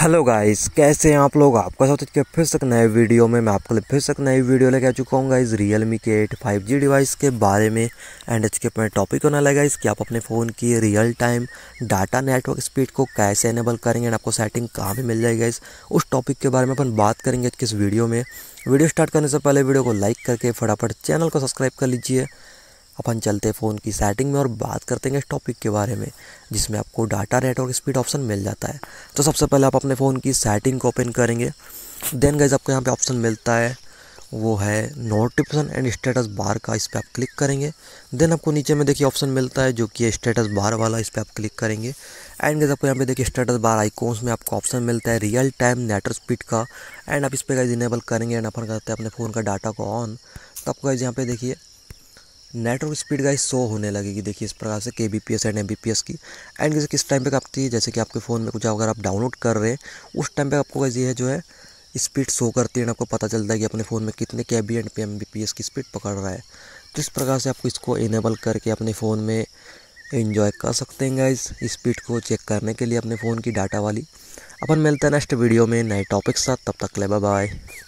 hello guys कैसे हैं आप लोग आपका सोच के फिर से नए वीडियो में मैं आपके लिए फिर से नई वीडियो लेके आ चुका हूँ गाइस रियल मी के एट फाइव जी डिवाइस के बारे में एंड इसके अपने टॉपिक होने लगा इसके कि आप अपने फ़ोन की real time data network speed को कैसे इनेबल करेंगे एंड आपको सेटिंग कहाँ पर मिल जाएगी इस उस टॉपिक के बारे में अपन बात करेंगे आज के इस वीडियो में वीडियो स्टार्ट करने से पहले वीडियो को लाइक करके फटाफट चैनल को सब्सक्राइब कर लीजिए अपन चलते फ़ोन की सेटिंग में और बात करते हैं इस टॉपिक के बारे में जिसमें आपको डाटा नेटवर्क स्पीड ऑप्शन मिल जाता है तो सबसे पहले आप अपने फ़ोन की सेटिंग को ओपन करेंगे देन गाइज आपको यहाँ पे ऑप्शन मिलता है वो है नोटिफिकेशन एंड स्टेटस बार का इस पर आप क्लिक करेंगे देन आपको नीचे में देखिए ऑप्शन मिलता है जो कि स्टेटस बार वाला इस पर आप क्लिक करेंगे एंड गैस आपको यहाँ पे देखिए स्टेटस बार आइकॉन्स में आपको ऑप्शन मिलता है रियल टाइम नेटवर्क स्पीड का एंड आप इस पर गाइज इनेबल करेंगे एंड अपन करते हैं अपने फ़ोन का डाटा को ऑन तो आपको गाइज यहाँ पे देखिए नेटवर्क स्पीड का शो होने लगेगी देखिए इस प्रकार से K B P S and M B P S की एंड जैसे किस टाइम पे आपती है जैसे कि आपके फ़ोन में कुछ अगर आप डाउनलोड कर रहे हैं उस टाइम पे आपको गाइस ये जो है स्पीड शो करती है आपको पता चलता है कि अपने फ़ोन में कितने K B and M B P S की स्पीड पकड़ रहा है तो इस प्रकार से आपको इसको इनेबल करके अपने फ़ोन में इन्जॉय कर सकते हैं गाइज स्पीड को चेक करने के लिए अपने फ़ोन की डाटा वाली अपन मिलते हैं नेक्स्ट वीडियो में नए टॉपिक साथ तब तक ले बाय